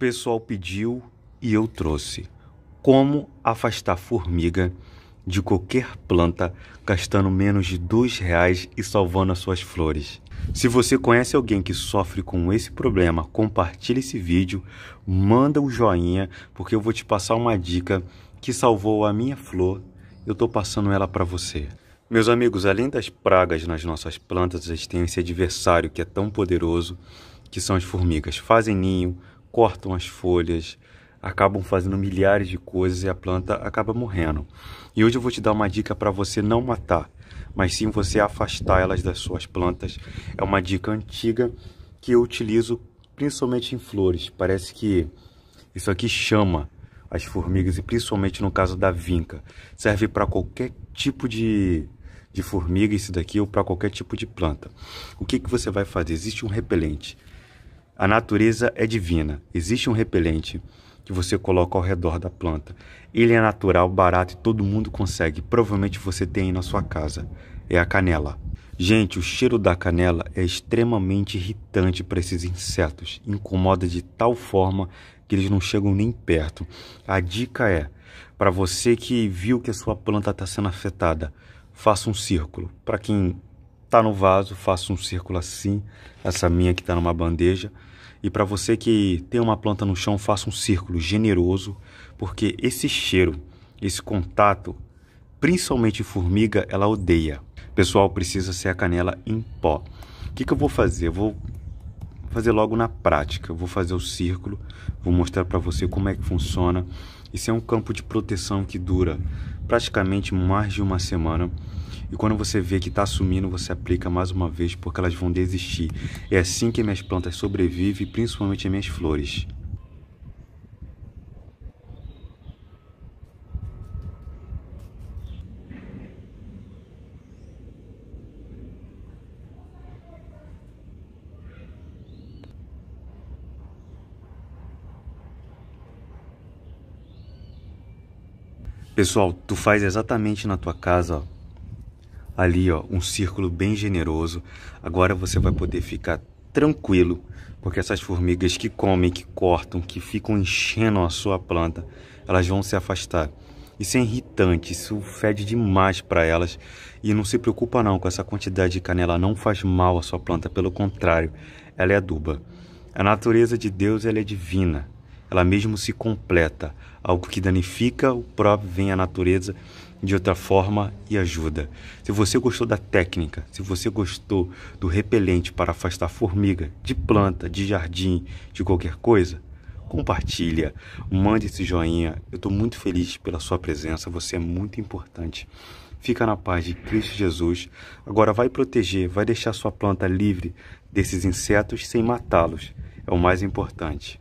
pessoal pediu e eu trouxe. Como afastar formiga de qualquer planta gastando menos de dois reais e salvando as suas flores. Se você conhece alguém que sofre com esse problema, compartilhe esse vídeo, manda um joinha, porque eu vou te passar uma dica que salvou a minha flor. Eu estou passando ela para você. Meus amigos, além das pragas nas nossas plantas, a gente tem esse adversário que é tão poderoso, que são as formigas. Fazem ninho, cortam as folhas, acabam fazendo milhares de coisas e a planta acaba morrendo. E hoje eu vou te dar uma dica para você não matar, mas sim você afastar elas das suas plantas. É uma dica antiga que eu utilizo principalmente em flores. Parece que isso aqui chama as formigas e principalmente no caso da vinca. Serve para qualquer tipo de, de formiga isso daqui ou para qualquer tipo de planta. O que, que você vai fazer? Existe um repelente a natureza é divina. Existe um repelente que você coloca ao redor da planta. Ele é natural, barato e todo mundo consegue. Provavelmente você tem aí na sua casa. É a canela. Gente, o cheiro da canela é extremamente irritante para esses insetos. Incomoda de tal forma que eles não chegam nem perto. A dica é: para você que viu que a sua planta está sendo afetada, faça um círculo. Para quem tá no vaso, faço um círculo assim, essa minha que tá numa bandeja. E para você que tem uma planta no chão, faça um círculo generoso, porque esse cheiro, esse contato, principalmente formiga, ela odeia. Pessoal, precisa ser a canela em pó. O que, que eu vou fazer? Eu vou fazer logo na prática. Eu vou fazer o círculo, vou mostrar para você como é que funciona. Isso é um campo de proteção que dura praticamente mais de uma semana. E quando você vê que está sumindo, você aplica mais uma vez porque elas vão desistir. É assim que minhas plantas sobrevivem, principalmente minhas flores. Pessoal, tu faz exatamente na tua casa, ó ali, ó, um círculo bem generoso. Agora você vai poder ficar tranquilo, porque essas formigas que comem, que cortam, que ficam enchendo a sua planta, elas vão se afastar. Isso é irritante, isso fede demais para elas. E não se preocupa não com essa quantidade de canela, não faz mal à sua planta, pelo contrário, ela é aduba. A natureza de Deus ela é divina ela mesmo se completa. Algo que danifica o próprio vem à natureza de outra forma e ajuda. Se você gostou da técnica, se você gostou do repelente para afastar formiga, de planta, de jardim, de qualquer coisa, compartilha, mande esse joinha. Eu estou muito feliz pela sua presença, você é muito importante. Fica na paz de Cristo Jesus. Agora vai proteger, vai deixar sua planta livre desses insetos sem matá-los. É o mais importante.